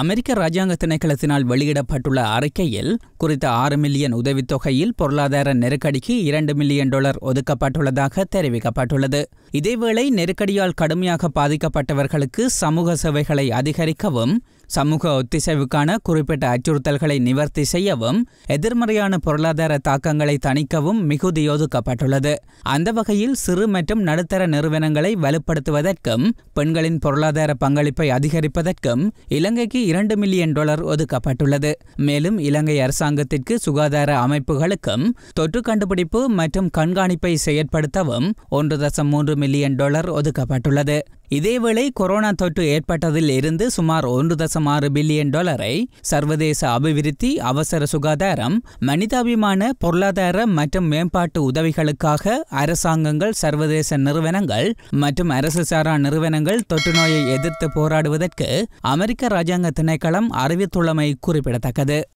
அமெரிக்க ராஜாங்க திணைக்களத்தினால் வெளியிடப்பட்டுள்ள அறிக்கையில் குறித்த ஆறு மில்லியன் உதவித்தொகையில் பொருளாதார நெருக்கடிக்கு இரண்டு மில்லியன் டாலர் ஒதுக்கப்பட்டுள்ளதாக தெரிவிக்கப்பட்டுள்ளது இதேவேளை நெருக்கடியால் கடுமையாக பாதிக்கப்பட்டவர்களுக்கு சமூக சேவைகளை அதிகரிக்கவும் சமூக ஒத்திசைவுக்கான குறிப்பிட்ட அச்சுறுத்தல்களை நிவர்த்தி செய்யவும் எதிர்மறையான பொருளாதார தாக்கங்களை தணிக்கவும் மிகுதி ஒதுக்கப்பட்டுள்ளது அந்த வகையில் சிறு மற்றும் நடுத்தர நிறுவனங்களை வலுப்படுத்துவதற்கும் பெண்களின் பொருளாதார பங்களிப்பை அதிகரிப்பதற்கும் இலங்கைக்கு இரண்டு மில்லியன் டாலர் ஒதுக்கப்பட்டுள்ளது மேலும் இலங்கை அரசாங்கத்திற்கு சுகாதார அமைப்புகளுக்கும் தொற்று கண்டுபிடிப்பு மற்றும் கண்காணிப்பை செயற்படுத்தவும் ஒன்று தசம் மூன்று மில்லியன் டாலர் ஒதுக்கப்பட்டுள்ளது இதேவேளை கொரோனா தொற்று ஏற்பட்டதில் இருந்து சுமார் ஒன்று தசம் ஆறு பில்லியன் டாலரை சர்வதேச அபிவிருத்தி அவசர சுகாதாரம் மனிதாபிமான பொருளாதார மற்றும் மேம்பாட்டு உதவிகளுக்காக அரசாங்கங்கள் சர்வதேச நிறுவனங்கள் மற்றும் அரசு சாரா நிறுவனங்கள் தொற்று நோயை எதிர்த்து போராடுவதற்கு அமெரிக்க இராஜாங்க திணைக்களம் அறிவித்துள்ளமை குறிப்பிடத்தக்கது